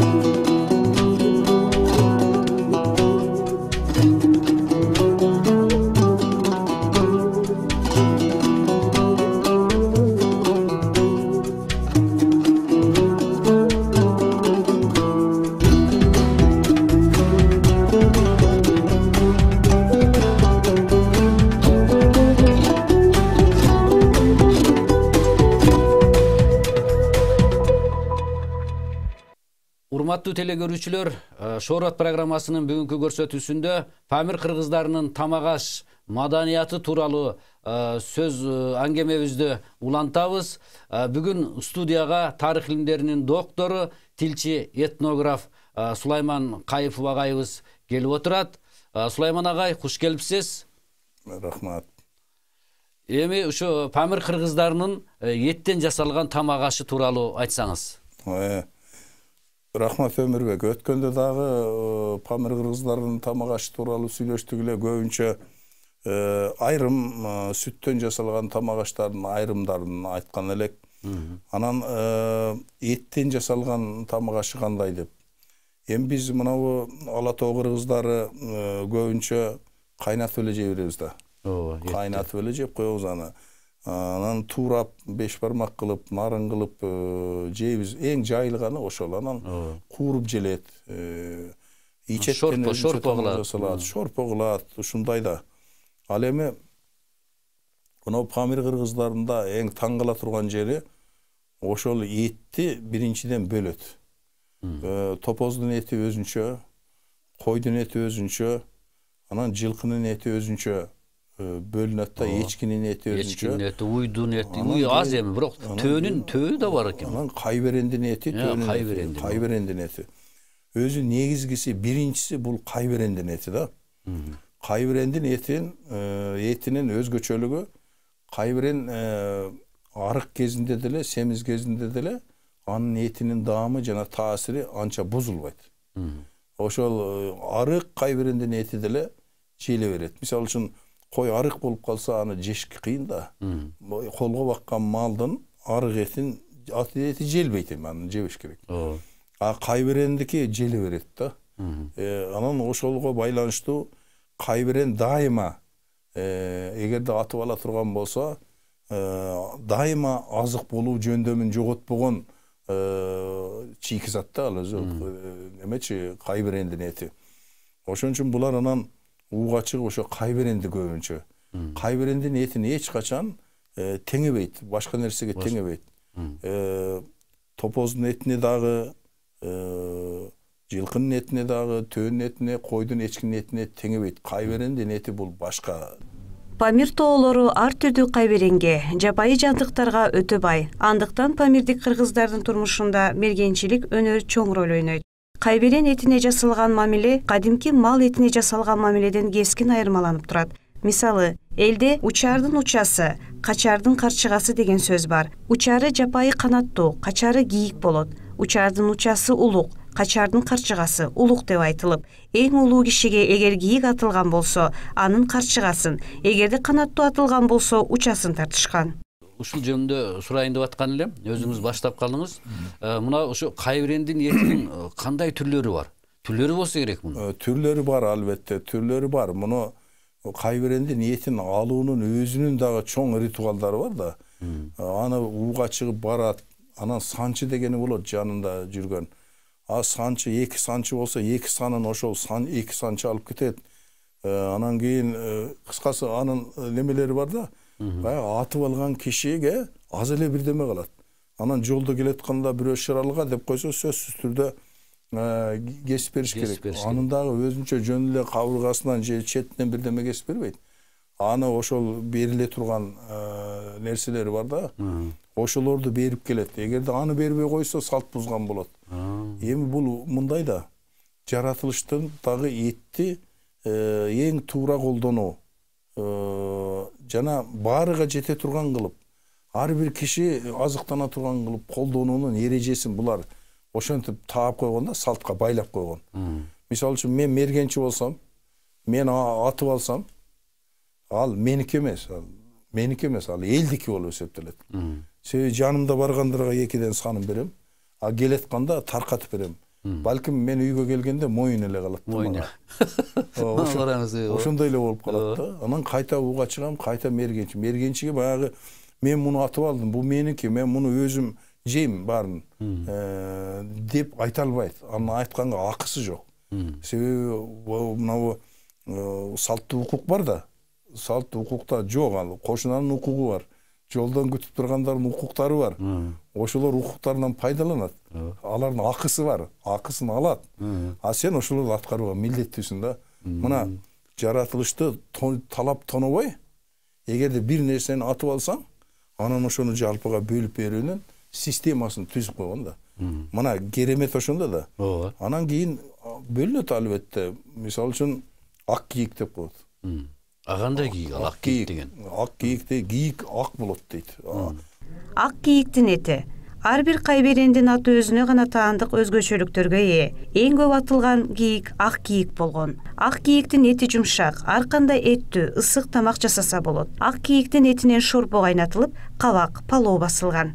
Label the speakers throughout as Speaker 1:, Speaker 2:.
Speaker 1: Thank you. телекөрүүчүлөр э, шоорат программасынын бүгүнкү көрсөтүүсүндө памир кыргыздарынын тамак маданияты тууралуу э, сөз э, аңгемебизди улантабыз бүгүн студияга тарых илимдеринин доктору тилчи этнограф сулайман кайыпов агайыбыз келип отурат сулайман агай куш келипсиз рахмат эми ушу памир кыргыздарынын эттен жасалган тамак ашы тууралуу айтсаңыз
Speaker 2: рахмат өмірбек өткенде дағы памир кыргыздардын тамак ашы тууралуу сүйлөштүк эле айрым сүттөн жасалған тамак аштардын айрымдарын айткан элек анан эттен жасалган тамак ашы кандай деп эми биз мынабу ала тоо кыргыздары көбүнчө кайнатып эле жей беребиз да ооба кайнатып эле жеп коебуз аны анан туурап беш бармак кылып нарын кылып э, жейбиз эң жайылганы ошол анан кууруп желет э, ичетшорпо шорпо кылат шорпо кылат ушундай да ал эми мынау памир кыргыздарында эң таң кала турган жери ошол этти биринчиден бөлөт э, топоздун эти өзүнчө койдун эти өзүнчө анан жылкынын эти өзүнчө бөлінеді да ечкіне неті өзінше неті
Speaker 1: уйду неті уй аз эми бирок төөнүн
Speaker 2: төө да бар экен анан кайберенди нети кайберенди кайберенди нети өзү негизгиси биринчиси бул кайберендин эти да кайберендин этин этинин өзгөчөлүгү кайберен арык кезинде деле семиз кезинде деле анын этинин даамы жана таасири анча бузулбайт ошол арык кайберендин эти деле жейиле берет мисалы үчүн қой арық болып қалса аны жеш қиын да қолға баққан малдың арық етін ат еті желбейді аны жебеш керек а қайбірендікі желе береді да анан ошолго байланыштуу кайбирен дайыма эгерде атып ала турган болсо дайыма азык болуу жөндөмүн жоготпогон чийки зат да ал өзү немечи кайбирендин эти ошон үчүн булар анан уға чыгып ошо кайберенди көбүнчө кайберендин этин эч качан теңебейт башка нерсеге теңебейт топоздун этине дагы жылкынын этине дагы төөнүн этине койдун эчкинин этине теңебейт кайберендин эти бул башка
Speaker 3: памир тоолору ар түрдүү кайберенге жапайы жандыктарга өтө бай андыктан памирдик кыргыздардын турмушунда мергенчилик өнөр чоң роль ойнойт кайберен этине жасалган мамиле кадимки мал этине жасалган мамиледен кескин айырмаланып турат мисалы элде учаардын учасы качардын карчыгасы деген сөз бар учары жапайы канаттуу качары кийик болот учардын учасы улук качардын карчыгасы улук деп айтылып эң улуу кишиге эгер кийик атылган болсо анын карчыгасын эгерде канаттуу атылган болсо учасын тартышкан
Speaker 1: ушул жөнүндө сурайын деп аткан элем өзүңүз баштап калдыңыз э, мына ушу кайбирендин этинин
Speaker 2: э, кандай түрлөрү бар түрлөрү болсо керек мунун э, түрлөрү бар албетте түрлөрү бар муну кайбирендин этин алуунун өзүнүн дагы чоң ритуалдары бар да аны ууга чыгып барат анан санчы дегени болот жанында жүргөн а санчы эки санчы болсо эки санын ошол сан эки санчы алып кетет анан кийин кыскасы анын немелери бар да баягы атып алган кишиге аз эле бирдеме калат анан жолдо келатканда бирөө шыралга деп койсо сөзсүз түрдө э, кесип бериш керек анын дагы өзүнчө жөн эле кабыргасынан же четинен бирдеме кесип бербейт аны ошол бериле турган э, нерселери бар да ошолорду берип келет эгерде аны бербей койсо салт бузган болот эми бул мындай да жаратылыштын дагы этти э, эң туура колдонуу жана баарыга жете турган кылып ар бир киши азыктана турган кылып колдонуунун эрежесин булар ошентип таап койгон да салтка байлап койгон мисалы үчүн мен мергенчи болсом мен атып алсам ал меники эмес ал меники эмес ал элдики болуп эсептелет себеби жанымда баргандарга экиден санын берем а келатканда таркатып берем балким мен үйгө келгенде моюн эле калат моюн ошондой эле болуп калат да анан кайта буга чыгам кайта мергенчи мергенчиге баягы мен муну атып алдым бул меники мен муну өзүм жейм баарын деп айта албайт анын айтканга акысы жок себеби мынабу салттуу укук бар да салттуу укукта жок ал кошунанын укугу бар жолдон күтүп тургандардын укуктары бар ошолор укуктарынан пайдаланат алардын акысы бар акысын алат а сен ошолорду аткарууга милдеттүүсүң да мына жаратылышты талап тонобой эгерде бир нерсени атып алсаң анан ошону жалпыга бөлүп берүүнүн системасын түзүп койгон да мына керемет ошондо да ооба анан кийин бөлүнөт албетте мисалы үчүн ак кийик деп коет а кандай кийик ал ак кийик деген ак кийикте кийик ак болот дейт
Speaker 3: ак кийиктин эти ар бир кайберендин аты өзүнө гана таандык өзгөчөлүктөргө ээ эң көп атылган кийик ак кийик болгон ак кийиктин эти жумшак ар кандай эттүү ысык тамак жасаса болот ак кийиктин этинен шорпо кайнатылып кабак палоо басылган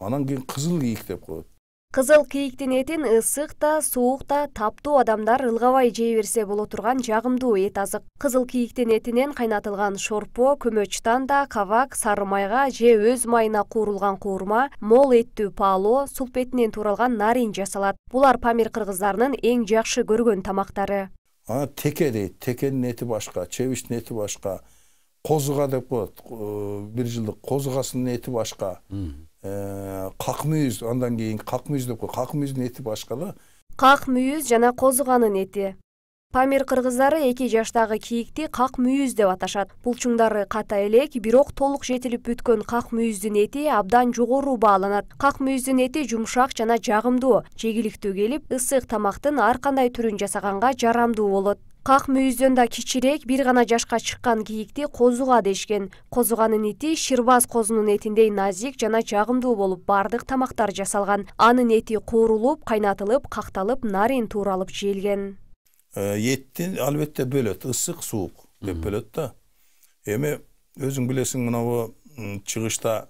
Speaker 2: анан кийин кызыл кийик деп коет
Speaker 3: кызыл кийиктин
Speaker 4: этин ысык да суук да таптуу адамдар ылгабай жей берсе боло турган жагымдуу эт азык кызыл кийиктин этинен кайнатылган шорпо көмөчтанда кабак сары майга же өз майына куурулган куурма мол эттүү паало сулп этинен тууралган нарин жасалат булар памир кыргыздарынын эң жакшы көргөн тамактары
Speaker 2: анан теке дейт текенин эти башка чебиштин эти башка козуга деп коет э, бир жылдык козугасынын эти башка Э, как мүйүз андан кийин как мүйүз деп коет как мүйүздүн эти башка да
Speaker 4: как мүйүз жана козуганын эти памир кыргыздары эки жаштагы кийикти как мүйүз деп аташат булчуңдары ката элек бирок толук жетилип бүткөн как мүйүздүн эти абдан жогору бааланат как мүйүздүн эти жумшак жана жагымдуу жегиликтүү келип ысык тамактын ар кандай түрүн жасаганга жарамдуу болот как мүйүздөн да кичирээк бир гана жашка чыккан кийикти козуга дешкен козуганын ити ширбаз козунун этиндей назик жана жагымдуу болуп баардык тамактар жасалган анын эти куурулуп кайнатылып какталып нарин тууралып жейлген
Speaker 2: этти албетте бөлөт ысык суук деп бөлөт да эми өзүң билесиң мынабу чыгышта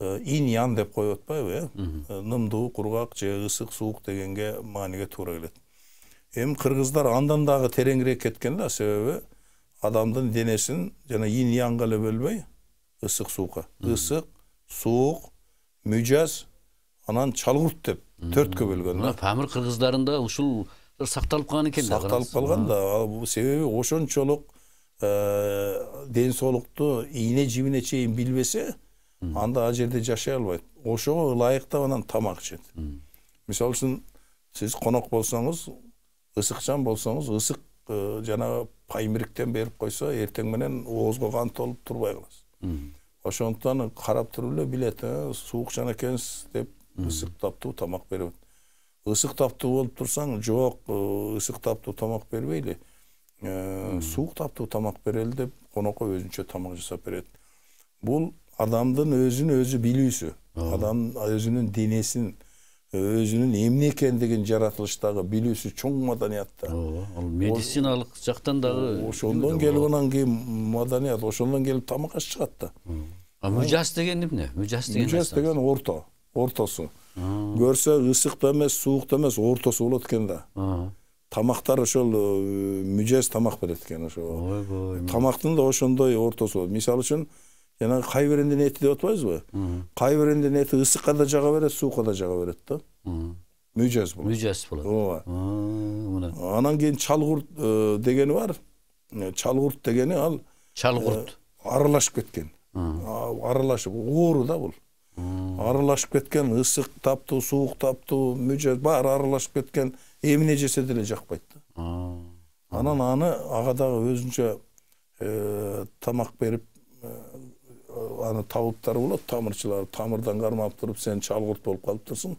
Speaker 2: э, инь ян деп коюп атпайбы э? э нымдуу кургак же ысык суук дегенге мааниге туура келет эми кыргыздар андан дагы тереңирээк кеткен да себеби адамдын денесин жана инь янга эле бөлбөй ысык суукка ысык суук мүжаз анан чалгурт деп төрткө бөлгөн да
Speaker 1: памир кыргыздарында ушул сакталып калган экен да сакталып калган
Speaker 2: да себеби ошончолук ден соолукту ийне жибине чейин билбесе анда ал жерде жашай албайт ошого ылайыктап анан тамак ичет мисалы үчүн сиз конок болсоңуз ысықжан болсоңуз ысык э, жанагы паймириктен берип койсо эртең менен оозго кан толуп турбай каласыз ошондуктан карап туруп эле билет э, суук жан экенсиз деп ысык таптуу тамак беребет ысык таптуу болуп турсаң жок э, ысык таптуу тамак бербейли суук таптуу тамак берели деп конокко өзүнчө тамак жасап берет бул адамдын өзүн өзү билүүсү адам өзүнүн денесин өзүнүн эмне экендигин жаратылыштагы билүүсү чоң маданиятта ооба ал медициналык жактан дагы ошондон келип анан кийин маданият ошондон келип тамак аш чыгат да а мужас
Speaker 1: деген эмне мужас деген мужас деген
Speaker 2: орто ортосу көрсө ысык да эмес суук да эмес ортосу болот экен да тамактар ошол мүжаз тамак берет экен ошо ойбой тамактын да ошондой ортосу мисалы үчүн жаңағы қай бірінде неті деп атпайбызбы ғой қай бірінде неті ысыққа да жаға береді суыққа да жаға береді да мүйжас болады мүйжас болады ооба анан кийин чалғұрт э, дегені бар чалғұрт дегені ал чалғұрт э, аралашып кеткен аралашып оору да бул аралашып кеткен ысык таптуу суук таптуу мүжөз баары аралашып кеткен эмне жесе деле жакпайт да анан аны ага дагы өзүнчө э, тамак берип ана табыптар болады тамыршылар тамырдан қармап тұрып сен шалғырт болып қалып тұрсың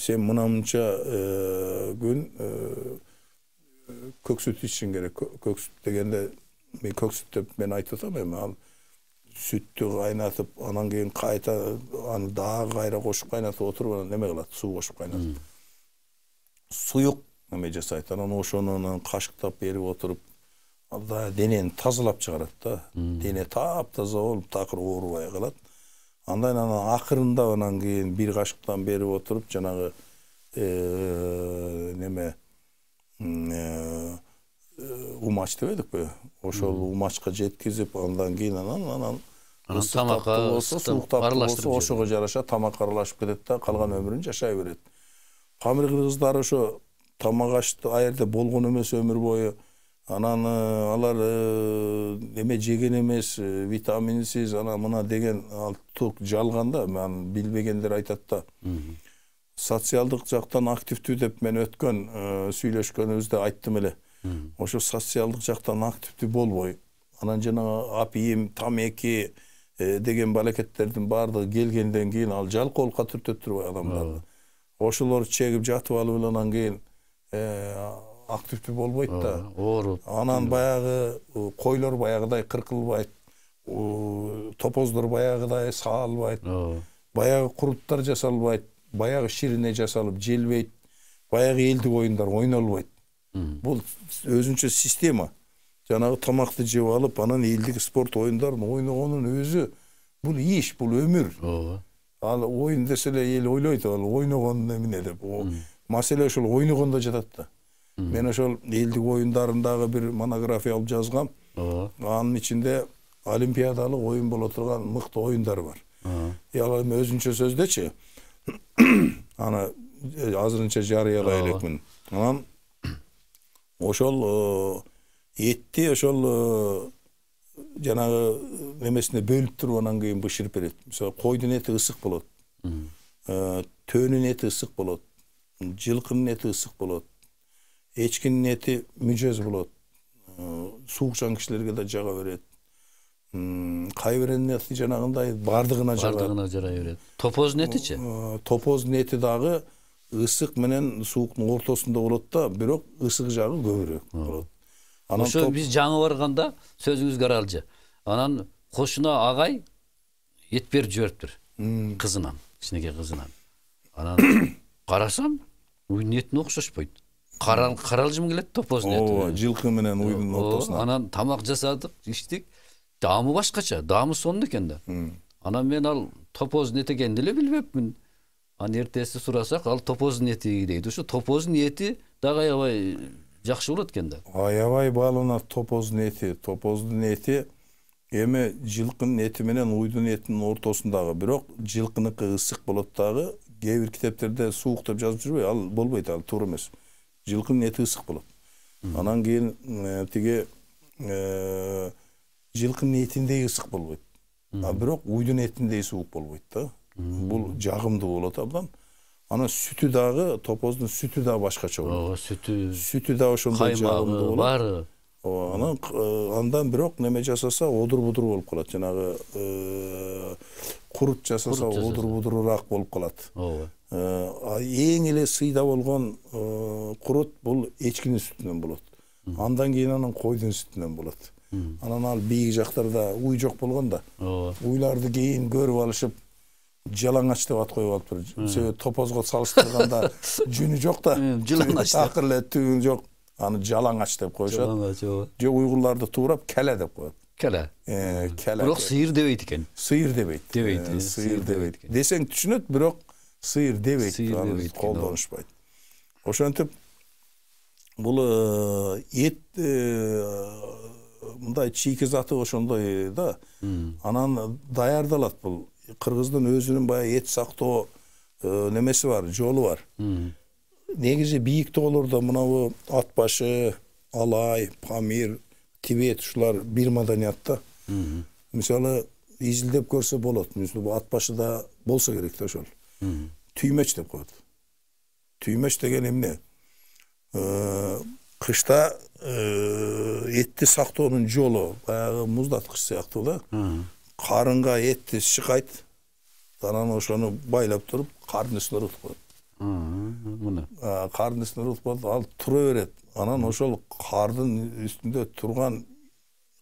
Speaker 2: сен мына күн көк сүт үшін керек көк сүт дегенде мен көк сүт деп мен айтып отырмаймын ал сүтті қайнатып анан кейін қайта аны дағы қайра қосып қайнатып отырып неме қылады су қосып қайнатып сұйық неме жасайды анан ошоны анан қашықтап беріп отырып алла денені тазалап шығарады да дене тап таза болып тақыр ауырбай қалады андан анан ақырында анан кейін бир кашыктан отырып отуруп жанагы неме умач дебедикпи ошол умачка жеткізіп, андан кейін, анан анан ысык ошого жараша тамақ аралашып кетет да калган өмүрүн жашай берет памир кыргыздары ошо тамак ашты ал жерде болгон эмес өмүр бою ананы алар эме жеген эмес витаминсиз ана мына деген ал жалган да мен билбегендер айтат да социалдык жактан активдүү деп мен өткөн сүйлөшкөнүбүздө айттым эле ошо социалдык жактан активдүү болбой анан жанагы апийим тамеки деген балекеттердин баардыгы келгенден кийин ал жалкоолукка түртөт турбайбы адамдарды ошолор чегип жатып алып эле анан кийин активдүү болбойт да ооруп анан баягы койлор баягыдай кыркылбайт топоздор баягыдай саалбайт баягы куруттар жасалбайт баягы ширине жасалып желбейт баягы элдик оюндар ойнолбойт бул өзүнчө система жанагы тамакты жеп алып анан элдик спорт оюндарын ойногонун өзү бул иш бул өмүр ооба ал оюн десе эле эл ойлойт ал ойногон эмне деп маселе ошол ойногондо жатат да мен ошол элдик оюндарындагы бир монография алып жазгам анын ичинде олимпиадалык оюн боло турган мыкты оюндар бар э, ал эми өзүнчө сөздөчү аны э, азырынча жарыялай элекмин анан ошол э, этти ошол жанагы немесине бөлүп туруп анан кийин бышырып берет мисалы койдун эти ысык болот төөнүн эти ысык болот жылкынын эти ысык болот эчкинин эти мүжөз болот суукчан кишилерге да жага берет кай биринин эти жанагындай баардыгына баардыгына жарай берет топоздун этичи топоздун эти дагы ысык менен сууктун ортосунда болот да бирок ысык жагы көбүрөөк болот анан ошо биз жаңы
Speaker 1: барганда сөзүңүзгө аралжы анан кошуна агай эт берип жибериптир кызынан кичинекей кызынан анан карасам уюмдун этине окшошпойт қаран қаралжым келеді топозың ооба жылқы менен уйдун ортосуна анан тамак жасадык ичтик даамы башкача даамы сонун экен да анан мен ал топоздун эти экенин деле билбепмин анан эртеси сурасак ал топоздун эти дейт ушу топоздун эти дагы аябай жакшы болот экен да
Speaker 2: аябай бааланат топоздун эти топоздун эти эми жылкынын эти менен уйдун этинин ортосундагы бирок жылкыныкы ысык болот дагы кээ бир китептерде суук деп жазып жүрбөйбү ал болбойт ал туура эмес жылқының еті ысық болады анан кейін ә, тиги ә, жылқының этиндей ысық болбойт а бирок уйдун этиндей суук болбойт да бул жагымдуу болот абдан анан сүтү дагы топоздун сүтү дагы башкача болот ооба сүтү сүтү дагы ошондой жагымдуу болот баары анан э, андан бирок неме жасаса одур будур болуп калат жанагы э, курут жасаса одур будурураак болуп калат ооба э, эң эле сыйда болгон курут бул эчкинин сүтүнөн болот андан кийин анан койдун сүтүнөн болот анан ал бийик жактарда уй жок болгон да ооба уйларды кийин көрүп алышып жалаңач деп ат коюп алыптыр себеби топозго салыштырганда жүнү жок да жылаңач акыр эле түбү жок аны жалаң жалаңач деп коюшат жалаң ач же уйгурларды туурап кәлә деп коет кәлә кәлә бирок сыйыр дебейт экен сыйыр дебейт дебейт сыйыр дебейт экен десең түшүнөт бирок сыйыр дебейт аны колдонушпайт ошентип бул эт мындай чийкизаты ошондой да анан даярдалат бул кыргыздын өзүнүн баягы эт сактоо немеси бар жолу бар негізі биік тауларда мынау атбашы алай памир тибет шулар бир маданиятта мысалы изилдеп көрсе болот атбашыда болса керек да ошол түймеч деп коет түймеч деген эмне кышта этти сактоонун жолу баягы муздаткыч сыяктуу да карынга этти чыкайт анан ошону байлап туруп кардын үстүнө ыргытып коет мына ә, қардың үстінде ұрылып қалды ал тұра береді анан ошол қардың үстінде тұрған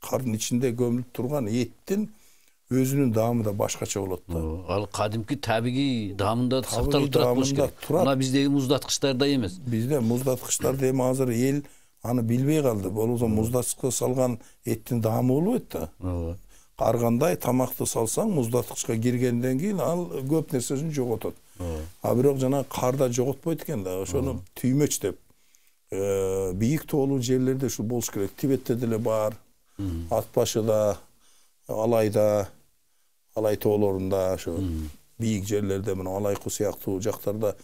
Speaker 2: қардың ішінде көміліп тұрған еттің өзінің дамы да башкача болот да
Speaker 1: ал кадимки табигый дамында сакталып турат болуш керек мына биздеги мұздатқыштардай
Speaker 2: эмес бизде муздаткычтарды эми азыр эл аны билбей калды болбосо мұздатқышқа салған еттің дамы болбойт да ооба ар кандай тамақты салсаң муздаткычка киргенден кийин ал көп нерсесин жоготот а бирок жана карда жоготпойт экен да ошону түймөч деп бийик тоолуу жерлерде ушул болуш керек тибетте деле бар ат башыда алайда алай тоолорунда ошо бийик жерлерде мына алайку сыяктуу жактарда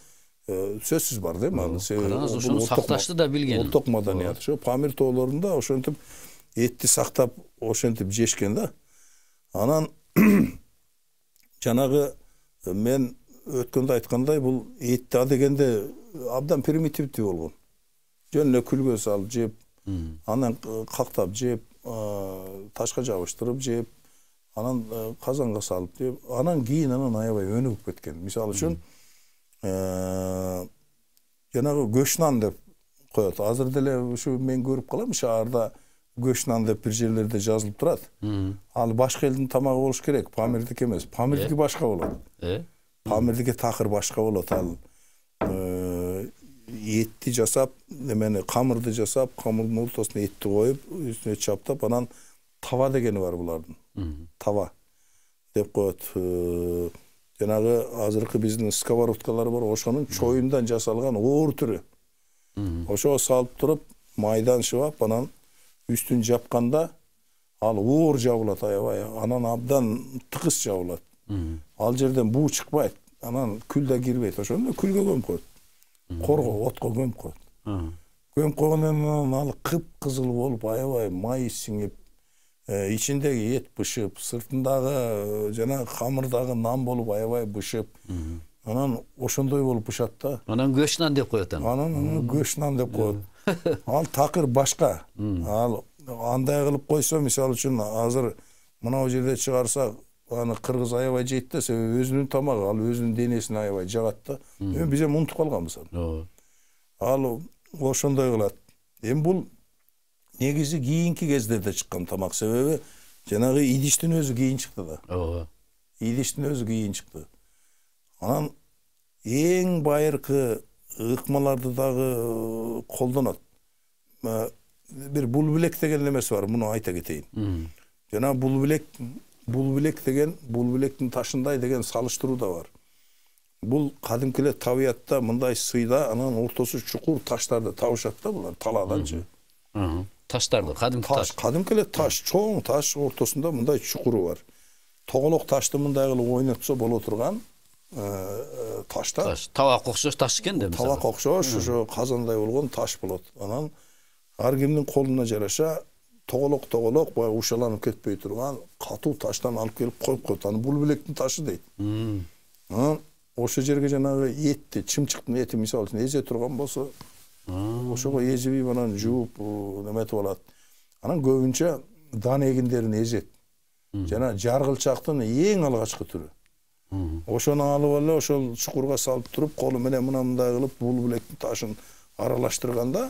Speaker 2: сөзсүз бар да эми караңыз ошону сакташты да билген улуттук маданият ошо памир тоолорунда ошентип этти сактап ошентип жешкен да анан жанагы мен өткенде айтқандай бұл идда дегенде абдан примитивті болған жөн эле күлгө салып жеп анан қақтап жеп ташқа жабыштырып жеп анан қазанға салып жеп анан кейін анан аябай өнүгүп кеткен мисалы үчүн жанагы көш нан деп қояды азыр деле ушу мен көріп қаламын шаарда көш нан деп бір жерлерде жазылып тұрады ал башка елдің тамағы болуш керек памирдики эмес памирдики э? башка болот памирлиги такыр башка болот ал этти жасап немени камырды жасап камырдын ортосуна этти коюп үстүнө чаптап анан тава дегени бар булардын тава деп коет жанагы азыркы биздин сковородкалар бар ошонун чоюндан жасалган оор түрү ошого салып туруп майдан шыбап анан үстүн жапканда ал оор жабылат аябай анан абдан тыгыз жабылат ал жерден буу чыкпайт анан күл да кирбейт ошондо күлгө көмүп коет корго отко көмүп коет көмүп койгондон анан ал кып кызыл болуп аябай майы сиңип э, ичиндеги эт бышып сыртындагы э, жанагы камырдагы нан болуп аябай бышып анан ошондой болуп бышат да
Speaker 1: анан көш нан деп коет анан
Speaker 2: анан көш нан деп коет э. ал такыр башка ал андай кылып койсо мисалы үчүн азыр мынау жерде чыгарсак аны қырғыз аябай жейді да себебі өзүнүн тамағы ал өзүнүн денесін аябай жағады да біз эми унутуп калганбыз аны ооба ал ошондой кылат эми бул негизи кийинки кездерде чыккан тамак себеби жанагы идиштин өзү кийин чыкты да ооба идиштин өзү кийин чыкты анан эң байыркы ыкмаларды дагы колдонот бир булбилек деген немеси бар муну айта кетейин жана булбилек білек деген білектің ташындай деген салыштыру да бар бұл кәдімгілер табиятта мындай сыйда анан ортасы чукур таштарды табышат да бұлар талаадан же таштарды кәдімгі таш кәдімгілер таш чоң таш ортасында мындай чукуру бар тоголок ташты мындай кылып ойнотсо боло турган таштар табакка окшош таш экен да табақ окшош ошо казандай болгон таш болады анан ар кимдин колуна жараша тоголок тоголок баягы ушаланып кетпей турган катуу таштан алып келип коюп коет аны булбулектин ташы дейт ошо жерге жанагы этти чымчыктын эти мисалы үчүн эзе турган болсо ошого ийип анан жууп неметип алат анан көбүнчө дан эгиндерин эзет жана жаргылчактын эң алгачкы түрү ошону алып эле ошол чукурга салып туруп колу менен мына мындай кылып булбулектин ташын аралаштырганда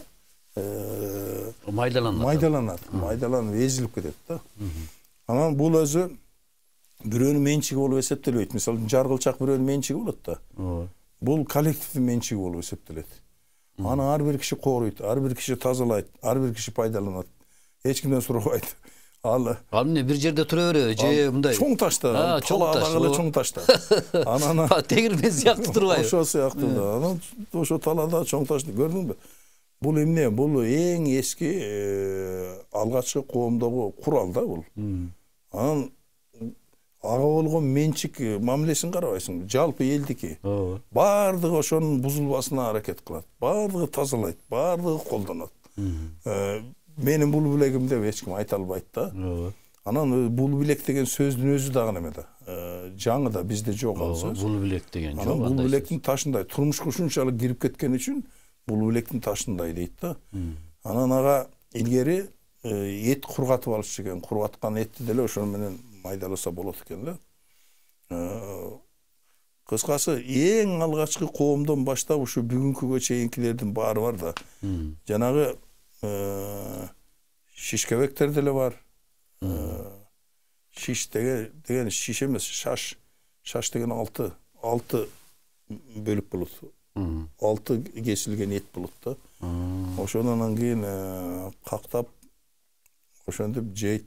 Speaker 2: майдаланады майдаланады майдаланып езіліп кетеді да анан бұл өзі біреунің меншігі болып есептелбейді мысалы жаргылчак біреунің меншігі болады да бұл коллективтің меншігі болып есептеледі аны әрбір кіші киши әрбір ар тазалайды әрбір тазалайт пайдаланады ешкімнен киши ал ал
Speaker 1: эмне бир жерде тұра береби же мындай чоң ташта тола чоң ташта анан тегирмен сыяктуу турбайбы ошол
Speaker 2: сыяктуу да анан ошо талаада чоң көрдің көрдүңбү бұл эмне бұл эң эски э, алғашқы коомдогу курал да бул э, э, анан ага болгон менчик мамилесин карабайсың жалпы элдики ооба баардыгы ошонун бузулбасына аракет кылат баардыгы тазалайт баардыгы колдонот менин бул билегим деп эч ким айта албайт да ооба анан бул билек деген сөздүн өзү дагы неме да жаңы да бизде жок ал сөз бул билек деген жок анан бул билектин ташындай турмушка ушунчалык кирип кеткен үчүн бұл өлектің ташындай дейді да анан ага илгери эт кургатып алышчу экен кургаткан этти деле ошону менен майдаласа болот экен да кыскасы э, эң алгачкы коомдон баштап ушу бүгүнкүгө чейинкилердин баары бар да жанагы э, шишкебектер деле бар э, шиш деген деген шиш эмес шаш шаш деген алты алты бөлүк болот алты кесілген ет болыпты ошонан кейін э, қақтап ошентип жейт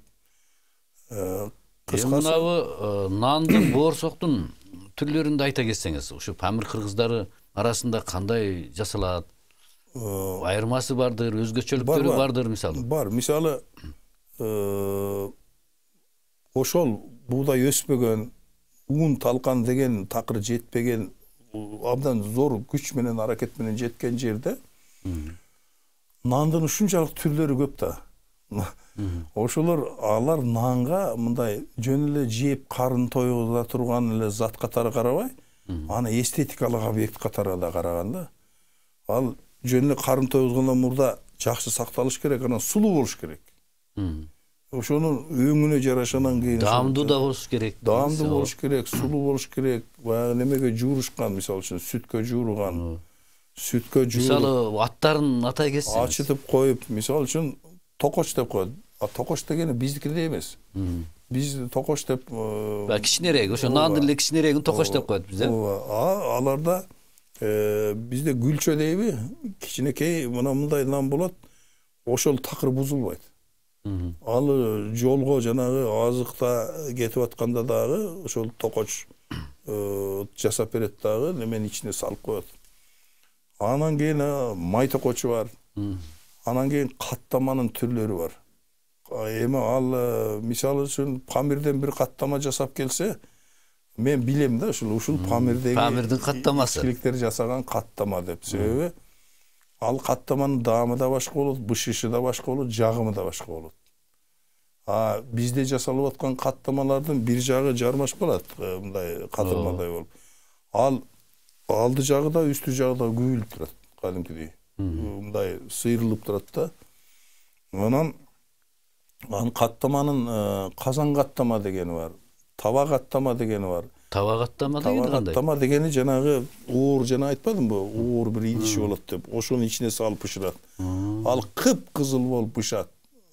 Speaker 2: кыскасы э, э, мынабы нанды борсоктун
Speaker 1: түрлөрүн да айта кетсеңиз ушу памир кыргыздары арасында кандай жасалат айырмасы бардыр өзгөчөлүктөрү бардыр
Speaker 2: мисалы бар мисалы ошол буудай өспөгөн уун талкан деген такыр жетпеген абдан зор күч менен аракет менен жеткен жерде нандын ушунчалык түрлөрү көп да ошолор алар нанга мындай жөн эле жеп карын тойгуза турган эле зат катары карабай аны эстетикалык объект катары да караган да ал жөн эле карын тойгузгандан мурда жакшы сакталыш керек анан сулуу болуш керек ошонун өңүнө жараша анан кийин даамдуу да болуш керек даамдуу болуш керек сулуу болуш керек баягы немеге жуурушкан мисалы үчүн сүткө жууруган сүткө жууруп
Speaker 1: мисалы аттарын
Speaker 2: атай кессеңиз ачытып коюп мисалы үчүн токоч деп коет токоч дегени биздикидей эмес биз токоч деп баягы кичинерээк ошо нан эле кичинерээгин токоч деп коет бизде ооба аларда бизде гүлчө дейби кичинекей мына мындай нан болот ошол такыр бузулбайт ал э, жолго жанагы азыкта кетип атканда дагы ошол токоч э, жасап берет дагы неменин ичине салып коет анан кийин э, май токочу бар анан кийин каттаманын түрлөрү бар эми ал мисалы үчүн памирден бир каттама жасап келсе мен билем да ушул ушул памирдеги памирдин каттамасы жасаган каттама деп себеби ал каттаманын даамы да башка болот бышышы да башка болот жагымы да башка болот а бизде жасалып аткан каттамалардын бир жагы жармашып калат мындай катырмадай болуп ал алды жагы да үстү жагы да күйүлүп турат кадимкидей мындай сыйрылып турат да анан анан каттаманын казан каттама дегени бар таба каттама дегени бар табағаттама деген қандай табағаттама дегені жаңағы уыр жаңа айтпадым ба уыр бір идиш болады деп ошоның ішіне салып пышырады ал қып қызыл болып пышады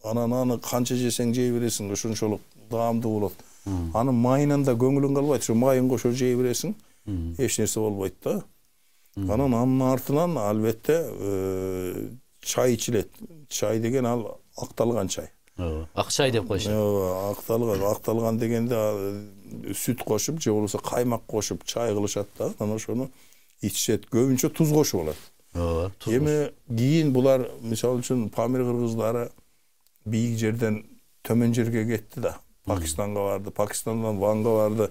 Speaker 2: анан аны қанша жесең жей бересің ошончолук даамдуу болот анын майынан да көңүлүң калбайт ошо майын кошо жей бересиң эч нерсе болбойт да анан анын артынан албетте чай ичилет чай деген ал акталган чай акчай деп койчу ооба акталган акталган дегенде сүт кошуп же болбосо каймак кошуп чай кылышат да анан ошону ичишет көбүнчө туз кошуп алат ооба эми кийин булар мисалы үчүн памир кыргыздары бийик жерден төмөн жерге кетти да пакистанга барды пакистандан ванга барды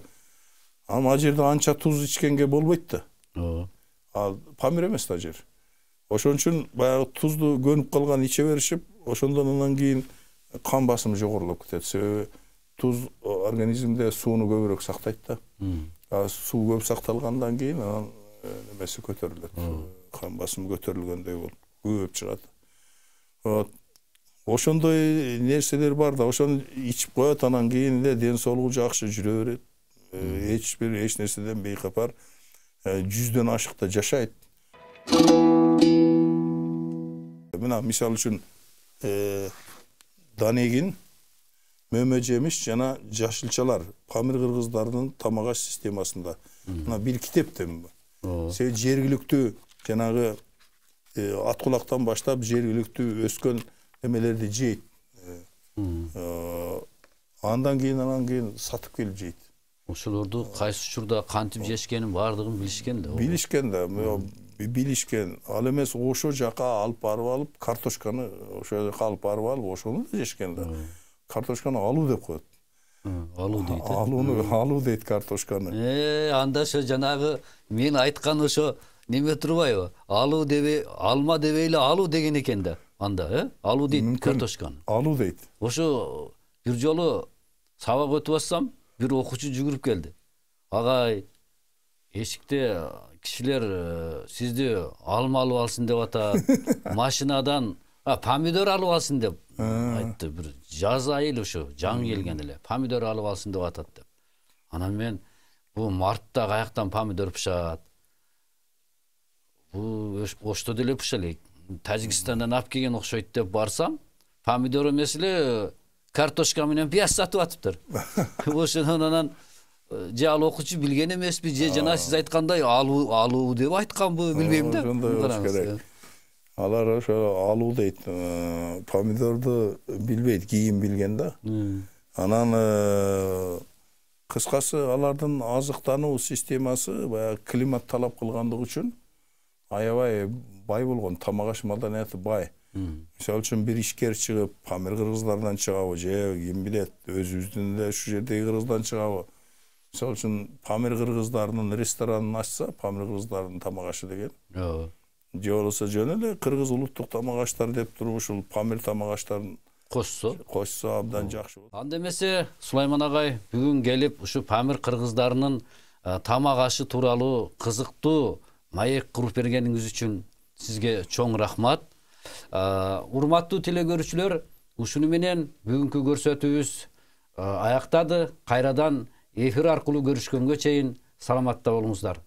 Speaker 2: анан ал жерде анча туз ичкенге болбойт да ооба ал памир эмес да жер ошон үчүн баягы тузду көнүп калган иче беришип ошондон анан кийин қан басым жоғарылап кетеді себебі тұз организмде суыны көбірек сақтайды да су көп сақталғаннан кейін анан немесі көтеріледі қан басым көтерілгендей болып көп шығады вот ошондой нерселер бар да ошону ичип коет анан кийин эле ден соолугу жакшы жүрө берет э, эч бир эч нерседен бейкапар э, жүздөн ашык да жашайт мына мисалы үчүн э, данегин мөмө жемиш жана жашылчалар памир кыргыздардын тамак аш системасында мына бир китептен себеби жергиликтүү жанагы ат кулактан баштап жергиликтүү өскөн эмелерди жейт андан кийин анан кийин сатып келип жейт ошолорду кайсы учурда кантип жешкенин баардыгын билишкен да билишкен да билишкен ал эмес ошо, жака алып барып алып картошканы ошол жака алып барып алып ошону да жешкен да картошканы алуу деп коет алуу дейт алууну алуу дейт картошканы
Speaker 1: анда ошо жанагы мен айткан ошо неме турбайбы алуу дебей алма дебей эле алуу деген экен да анда э алуу дейт картошканы алуу дейт ошо бир жолу сабак өтүп атсам бир окуучу жүгүрүп келди агай эшикте кишилер э, сизди алма алып алсын деп атат машинадан помидор алып алсын деп айтты бір эле ушу жаңы келген эле помидор алып алсын деп атат деп анан мен бул мартта каяктан помидор пышат бул ошто деле пыша элек тажикстандан алып келген окшойт деп барсам помидор эмес эле картошка менен пияз сатып атыптыр ошондон анан жал окуучу билген эмеспи же жана сиз айткандай алуу алуу деп айтканбы билбейм да
Speaker 2: алар ошо алуу дейт э, помидорду билбейт кийин билген да э. анан э, кыскасы алардын азыктануу системасы баягы климат талап кылгандыгы үчүн аябай бай болгон тамак аш маданияты бай мисалы үчүн бир ишкер чыгып памир кыргыздарынан чыгабы же ким билет өзүбүздүн эле ушул жердеги кыргыздан чыгабы мысалы үшін памир қырғыздарының ресторанын ашса памир қырғыздарының тамақ ашы деген же болбосо жөн эле кыргыз улуттук тамак аштар деп туруп ушул памир тамак аштарын кошсо кошсо абдан жакшы
Speaker 1: болот анда эмесе сулайман агай бүгүн келип ушу памир кыргыздарынын тамак ашы тууралуу кызыктуу маек куруп бергениңиз үчүн сизге чоң рахмат урматтуу теле көрүүчүлөр ушуну менен бүгүнкү көрсөтүүбүз аяктады кайрадан эфир аркылуу көрүшкөнгө чейин саламатта болуңуздар